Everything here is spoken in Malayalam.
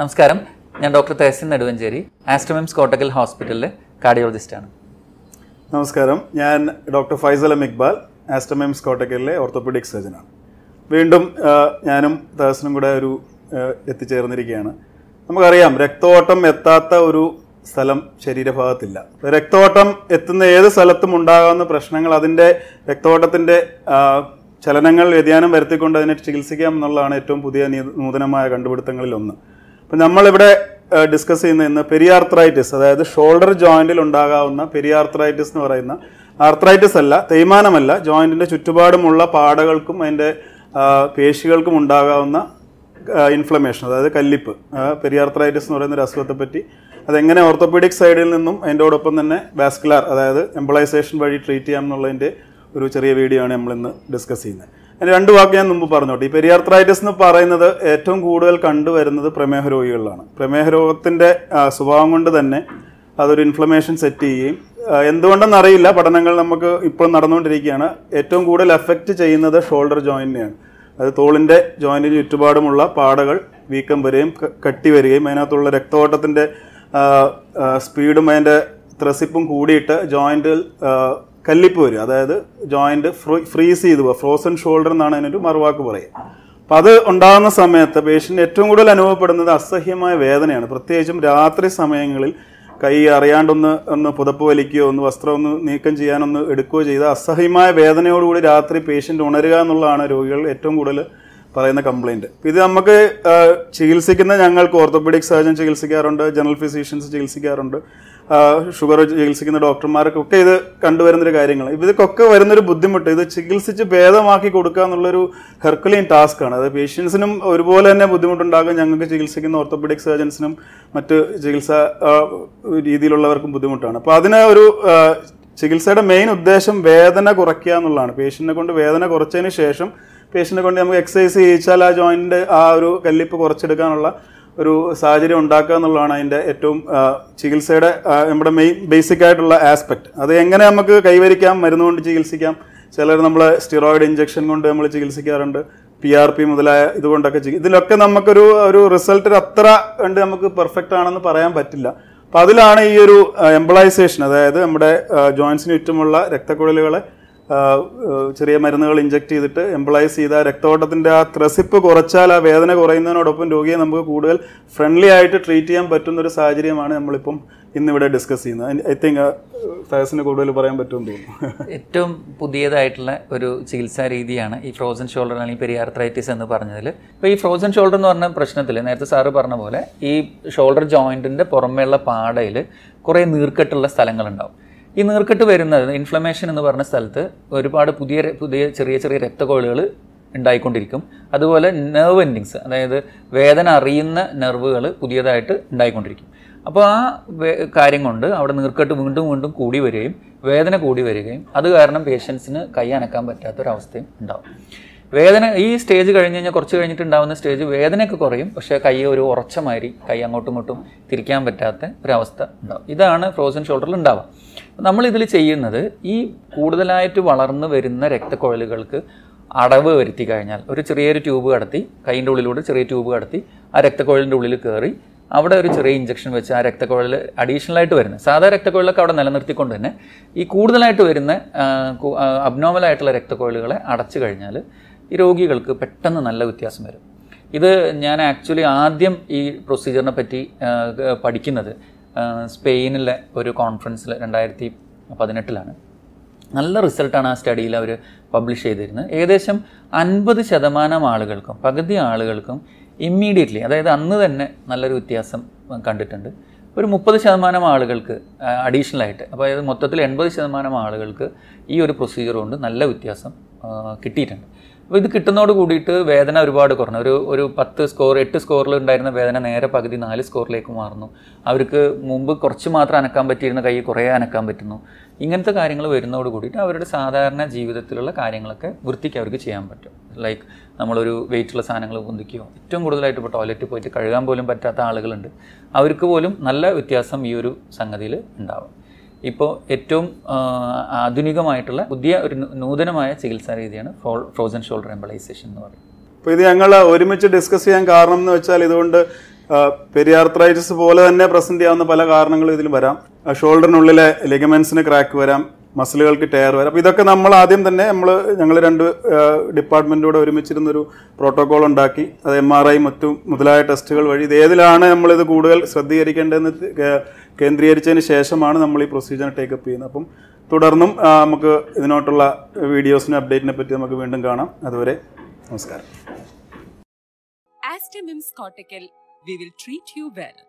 നമസ്കാരം ഞാൻ ഡോക്ടർ തഹസിൻ നെടുവഞ്ചേരി ആസ്ട്രമിംസ് കോട്ടക്കൽ ഹോസ്പിറ്റലിലെ കാർഡിയോളജിസ്റ്റാണ് നമസ്കാരം ഞാൻ ഡോക്ടർ ഫൈസൽ ഇക്ബാൽ ആസ്ട്രമിംസ് കോട്ടക്കലിലെ ഓർത്തോപീഡിക് സർജനാണ് വീണ്ടും ഞാനും തഹസിനും കൂടെ ഒരു എത്തിച്ചേർന്നിരിക്കുകയാണ് നമുക്കറിയാം രക്തോട്ടം എത്താത്ത ഒരു സ്ഥലം ശരീരഭാഗത്തില്ല രക്തോട്ടം എത്തുന്ന ഏത് സ്ഥലത്തും ഉണ്ടാകാവുന്ന പ്രശ്നങ്ങൾ അതിൻ്റെ രക്തോട്ടത്തിൻ്റെ ചലനങ്ങൾ വ്യതിയാനം വരുത്തിക്കൊണ്ട് അതിനെ ചികിത്സിക്കാം എന്നുള്ളതാണ് ഏറ്റവും പുതിയ നൂതനമായ കണ്ടുപിടുത്തങ്ങളിൽ ഒന്ന് ഇപ്പം നമ്മളിവിടെ ഡിസ്കസ് ചെയ്യുന്ന ഇന്ന് പെരിയാർത്രൈറ്റിസ് അതായത് ഷോൾഡർ ജോയിന്റിൽ ഉണ്ടാകാവുന്ന പെരിയാർത്രൈറ്റിസ് എന്ന് പറയുന്ന ആർത്രൈറ്റിസ് അല്ല തേയ്മാനമല്ല ജോയിന്റിന്റെ ചുറ്റുപാടുമുള്ള പാടകൾക്കും അതിൻ്റെ പേശികൾക്കും ഉണ്ടാകാവുന്ന ഇൻഫ്ലമേഷൻ അതായത് കല്ലിപ്പ് പെരിയാർത്രൈറ്റിസ് എന്ന് പറയുന്ന ഒരു അസുഖത്തെപ്പറ്റി അതെങ്ങനെ ഓർത്തോപീഡിക് സൈഡിൽ നിന്നും അതിൻ്റോടൊപ്പം തന്നെ വാസ്കുലാർ അതായത് എംബളൈസേഷൻ വഴി ട്രീറ്റ് ചെയ്യാം എന്നുള്ളതിൻ്റെ ഒരു ചെറിയ വീഡിയോ ആണ് നമ്മൾ ഇന്ന് ഡിസ്കസ് ചെയ്യുന്നത് രണ്ട് വാക്ക് ഞാൻ മുമ്പ് പറഞ്ഞോട്ടെ ഈ പെരിയാർത്രൈറ്റിസ് എന്ന് പറയുന്നത് ഏറ്റവും കൂടുതൽ കണ്ടുവരുന്നത് പ്രമേഹ രോഗികളിലാണ് പ്രമേഹ രോഗത്തിൻ്റെ സ്വഭാവം കൊണ്ട് തന്നെ അതൊരു ഇൻഫ്ലമേഷൻ സെറ്റ് ചെയ്യുകയും അറിയില്ല പഠനങ്ങൾ നമുക്ക് ഇപ്പോൾ നടന്നുകൊണ്ടിരിക്കുകയാണ് ഏറ്റവും കൂടുതൽ എഫക്റ്റ് ചെയ്യുന്നത് ഷോൾഡർ ജോയിൻറ്റിനെയാണ് അത് തോളിൻ്റെ ജോയിൻറ്റിന് ചുറ്റുപാടുമുള്ള പാടകൾ വീക്കം വരികയും കട്ടി വരികയും അതിനകത്തുള്ള രക്തോട്ടത്തിൻ്റെ സ്പീഡും അതിൻ്റെ ത്രസിപ്പും കൂടിയിട്ട് ജോയിൻറ്റിൽ കല്ലിപ്പ് വരും അതായത് ജോയിൻറ്റ് ഫ്രീസ് ചെയ്ത് പോകുക ഫ്രോസൺ ഷോൾഡർ എന്നാണ് അതിനൊരു മറുവാക്ക് പറയുക അപ്പം അത് ഉണ്ടാകുന്ന സമയത്ത് പേഷ്യൻ്റ് ഏറ്റവും കൂടുതൽ അനുഭവപ്പെടുന്നത് അസഹ്യമായ വേദനയാണ് പ്രത്യേകിച്ചും രാത്രി സമയങ്ങളിൽ കൈ അറിയാണ്ടൊന്ന് ഒന്ന് പുതപ്പ് വലിക്കുകയോ ഒന്ന് വസ്ത്രം ഒന്ന് നീക്കം ചെയ്യാനൊന്ന് എടുക്കുകയോ ചെയ്ത അസഹ്യമായ വേദനയോടുകൂടി രാത്രി പേഷ്യൻ്റ് ഉണരുക എന്നുള്ളതാണ് രോഗികൾ ഏറ്റവും കൂടുതൽ പറയുന്ന കംപ്ലയിൻറ്റ് ഇത് നമുക്ക് ചികിത്സിക്കുന്ന ഞങ്ങൾക്ക് ഓർത്തോപെഡിക് സർജൻ ചികിത്സിക്കാറുണ്ട് ജനറൽ ഫിസീഷ്യൻസ് ചികിത്സിക്കാറുണ്ട് ഷുഗർ ചികിത്സിക്കുന്ന ഡോക്ടർമാർക്കൊക്കെ ഇത് കണ്ടുവരുന്നൊരു കാര്യങ്ങൾ ഇതൊക്കെ വരുന്നൊരു ബുദ്ധിമുട്ട് ഇത് ചികിത്സിച്ച് ഭേദമാക്കി കൊടുക്കുക എന്നുള്ളൊരു ഹെർക്കുലിയൻ ടാസ്ക് ആണ് അത് പേഷ്യൻസിനും ഒരുപോലെ തന്നെ ബുദ്ധിമുട്ടുണ്ടാകും ഞങ്ങൾക്ക് ചികിത്സിക്കുന്ന ഓർത്തോപെഡിക് സർജൻസിനും മറ്റ് ചികിത്സാ രീതിയിലുള്ളവർക്കും ബുദ്ധിമുട്ടാണ് അപ്പോൾ അതിന് ഒരു ചികിത്സയുടെ മെയിൻ ഉദ്ദേശം വേദന കുറയ്ക്കുക എന്നുള്ളതാണ് പേഷ്യൻറ്റിനെ കൊണ്ട് വേദന കുറച്ചതിന് ശേഷം പേഷ്യൻറ്റിനെ കൊണ്ട് നമുക്ക് എക്സസൈസ് ചെയ്യിച്ചാൽ ആ ജോയിൻറ്റ് ആ ഒരു കല്ലിപ്പ് കുറച്ചെടുക്കാനുള്ള ഒരു സാഹചര്യം ഉണ്ടാക്കുക എന്നുള്ളതാണ് അതിൻ്റെ ഏറ്റവും ചികിത്സയുടെ നമ്മുടെ മെയിൻ ബേസിക് ആയിട്ടുള്ള ആസ്പെക്ട് അത് എങ്ങനെ നമുക്ക് കൈവരിക്കാം മരുന്ന് കൊണ്ട് ചികിത്സിക്കാം ചിലർ നമ്മൾ സ്റ്റിറോയിഡ് ഇഞ്ചക്ഷൻ കൊണ്ട് നമ്മൾ ചികിത്സിക്കാറുണ്ട് പി ആർ പി മുതലായ ഇതുകൊണ്ടൊക്കെ ഇതിലൊക്കെ നമുക്കൊരു ഒരു റിസൾട്ട് അത്ര കണ്ട് നമുക്ക് പെർഫെക്റ്റ് ആണെന്ന് പറയാൻ പറ്റില്ല അപ്പം അതിലാണ് ഈ ഒരു എംബ്ലൈസേഷൻ അതായത് നമ്മുടെ ജോയിൻസിന് ചുറ്റുമുള്ള രക്തക്കുഴലുകളെ ചെറിയ മരുന്നുകൾ ഇഞ്ചക്ട് ചെയ്തിട്ട് എംപ്ലൈസ് ചെയ്ത രക്തോട്ടത്തിൻ്റെ ആ ത്രസിപ്പ് കുറച്ചാൽ ആ വേദന കുറയുന്നതിനോടൊപ്പം രോഗിയെ നമുക്ക് കൂടുതൽ ഫ്രണ്ട്ലി ആയിട്ട് ട്രീറ്റ് ചെയ്യാൻ പറ്റുന്ന ഒരു സാഹചര്യമാണ് നമ്മളിപ്പം ഇന്നിവിടെ ഡിസ്കസ് ചെയ്യുന്നത് ഐ തിങ്ക് ഫാസിന് കൂടുതൽ പറയാൻ പറ്റുമെന്ന് തോന്നുന്നു ഏറ്റവും പുതിയതായിട്ടുള്ള ഒരു ചികിത്സാ രീതിയാണ് ഈ ഫ്രോസൺ ഷോൾഡർ അല്ലെങ്കിൽ പെരിയാർത്രൈറ്റിസ് എന്ന് പറഞ്ഞതിൽ ഇപ്പോൾ ഈ ഫ്രോസൺ ഷോൾഡർ എന്ന് പറഞ്ഞ പ്രശ്നത്തിൽ നേരത്തെ സാറ് പറഞ്ഞ പോലെ ഈ ഷോൾഡർ ജോയിൻറ്റിൻ്റെ പുറമേയുള്ള പാടയിൽ കുറേ നീർക്കെട്ടുള്ള സ്ഥലങ്ങളുണ്ടാവും ഈ നീർക്കെട്ട് വരുന്നത് ഇൻഫ്ലമേഷൻ എന്ന് പറഞ്ഞ സ്ഥലത്ത് ഒരുപാട് പുതിയ പുതിയ ചെറിയ ചെറിയ രക്തകോളുകൾ ഉണ്ടായിക്കൊണ്ടിരിക്കും അതുപോലെ നെർവ് എൻഡിങ്സ് അതായത് വേദന അറിയുന്ന നെർവുകൾ പുതിയതായിട്ട് ഉണ്ടായിക്കൊണ്ടിരിക്കും അപ്പോൾ ആ കാര്യം കൊണ്ട് അവിടെ നീർക്കെട്ട് വീണ്ടും വീണ്ടും കൂടി വരികയും വേദന കൂടി വരികയും അത് കാരണം പേഷ്യൻസിന് കൈ അനക്കാൻ പറ്റാത്തൊരവസ്ഥയും ഉണ്ടാവും വേദന ഈ സ്റ്റേജ് കഴിഞ്ഞ് കഴിഞ്ഞാൽ കുറച്ച് കഴിഞ്ഞിട്ട് ഉണ്ടാകുന്ന സ്റ്റേജ് വേദനയൊക്കെ കുറയും പക്ഷേ കൈ ഒരു ഉറച്ചമാതിരി കൈ അങ്ങോട്ടും ഇങ്ങോട്ടും തിരിക്കാൻ പറ്റാത്ത ഒരവസ്ഥ ഉണ്ടാവും ഇതാണ് ഫ്രോസൺ ഷോൾഡറിൽ ഉണ്ടാവുക നമ്മളിതിൽ ചെയ്യുന്നത് ഈ കൂടുതലായിട്ട് വളർന്നു വരുന്ന രക്തക്കുഴലുകൾക്ക് അടവ് വരുത്തി കഴിഞ്ഞാൽ ഒരു ചെറിയൊരു ട്യൂബ് കടത്തി കൈയിൻ്റെ ഉള്ളിലൂടെ ചെറിയ ട്യൂബ് കടത്തി ആ രക്തക്കുഴലിൻ്റെ ഉള്ളിൽ കയറി അവിടെ ഒരു ചെറിയ ഇഞ്ചക്ഷൻ വെച്ച് ആ രക്തക്കുഴൽ അഡീഷണൽ ആയിട്ട് വരുന്നത് സാധാ രക്തക്കുഴലൊക്കെ അവിടെ നിലനിർത്തിക്കൊണ്ട് തന്നെ ഈ കൂടുതലായിട്ട് വരുന്ന അബ്നോമലായിട്ടുള്ള രക്തക്കുഴലുകളെ അടച്ചു കഴിഞ്ഞാൽ ഈ രോഗികൾക്ക് പെട്ടെന്ന് നല്ല വ്യത്യാസം വരും ഇത് ഞാൻ ആക്ച്വലി ആദ്യം ഈ പ്രൊസീജിയറിനെ പറ്റി പഠിക്കുന്നത് സ്പെയിനിലെ ഒരു കോൺഫറൻസിൽ രണ്ടായിരത്തി പതിനെട്ടിലാണ് നല്ല റിസൾട്ടാണ് ആ സ്റ്റഡിയിൽ അവർ പബ്ലിഷ് ചെയ്തിരുന്നത് ഏകദേശം അൻപത് ശതമാനം ആളുകൾക്കും പകുതി ആളുകൾക്കും ഇമ്മീഡിയറ്റ്ലി അതായത് അന്ന് തന്നെ നല്ലൊരു വ്യത്യാസം കണ്ടിട്ടുണ്ട് ഒരു മുപ്പത് ശതമാനം ആളുകൾക്ക് അഡീഷണൽ ആയിട്ട് അപ്പോൾ അതായത് മൊത്തത്തിൽ എൺപത് ശതമാനം ആളുകൾക്ക് ഈ ഒരു പ്രൊസീജിയർ കൊണ്ട് നല്ല വ്യത്യാസം കിട്ടിയിട്ടുണ്ട് അപ്പോൾ ഇത് കിട്ടുന്നതോട് കൂടിയിട്ട് വേദന ഒരുപാട് കുറഞ്ഞു ഒരു ഒരു പത്ത് സ്കോർ എട്ട് സ്കോറിൽ ഉണ്ടായിരുന്ന വേദന നേരെ പകുതി നാല് സ്കോറിലേക്ക് മാറുന്നു അവർക്ക് മുമ്പ് കുറച്ച് മാത്രം അനക്കാൻ പറ്റിയിരുന്ന കൈ കുറേ അനക്കാൻ പറ്റുന്നു ഇങ്ങനത്തെ കാര്യങ്ങൾ വരുന്നതോട് കൂടിയിട്ട് അവരുടെ സാധാരണ ജീവിതത്തിലുള്ള കാര്യങ്ങളൊക്കെ വൃത്തിക്ക് അവർക്ക് ചെയ്യാൻ പറ്റും ലൈക്ക് നമ്മളൊരു വെയിറ്റുള്ള സാധനങ്ങൾ പൊന്തിക്കുകയോ ഏറ്റവും കൂടുതലായിട്ട് ഇപ്പോൾ ടോയ്ലറ്റിൽ പോയിട്ട് കഴുകാൻ പോലും പറ്റാത്ത ആളുകളുണ്ട് അവർക്ക് പോലും നല്ല വ്യത്യാസം ഈ ഒരു സംഗതിയിൽ ഉണ്ടാവും ഇപ്പോൾ ഏറ്റവും ആധുനികമായിട്ടുള്ള പുതിയ ഒരു നൂതനമായ ചികിത്സാ രീതിയാണ് ഫ്രോസൺ ഷോൾഡർ എംബലൈസേഷൻ എന്ന് പറയുന്നത് അപ്പോൾ ഇത് ഞങ്ങൾ ഒരുമിച്ച് ഡിസ്കസ് ചെയ്യാൻ കാരണം എന്ന് വെച്ചാൽ ഇതുകൊണ്ട് പെരിയാർത്രൈറ്റിസ് പോലെ തന്നെ പ്രസന്റ് ചെയ്യാവുന്ന പല കാരണങ്ങളും ഇതിൽ വരാം ഷോൾഡറിനുള്ളിലെ ലിഗമെൻസിന് ക്രാക്ക് വരാം മസിലുകൾക്ക് ടയർ വരാം അപ്പോൾ ഇതൊക്കെ നമ്മൾ ആദ്യം തന്നെ നമ്മൾ ഞങ്ങൾ രണ്ട് ഡിപ്പാർട്ട്മെൻറ്റോടെ ഒരുമിച്ചിരുന്നൊരു പ്രോട്ടോകോൾ ഉണ്ടാക്കി അത് എം ആർ ഐ മറ്റും മുതലായ ടെസ്റ്റുകൾ വഴി ഇത് ഏതിലാണ് നമ്മളിത് കൂടുതൽ ശ്രദ്ധീകരിക്കേണ്ടതെന്ന് കേന്ദ്രീകരിച്ചതിന് ശേഷമാണ് നമ്മൾ ഈ പ്രൊസീജിയർ ടേക്കപ്പ് ചെയ്യുന്നത് അപ്പം തുടർന്നും നമുക്ക് ഇതിനോട്ടുള്ള വീഡിയോസിനെ അപ്ഡേറ്റിനെ പറ്റി നമുക്ക് വീണ്ടും കാണാം അതുവരെ നമസ്കാരം Astamims cortical, we will treat you well.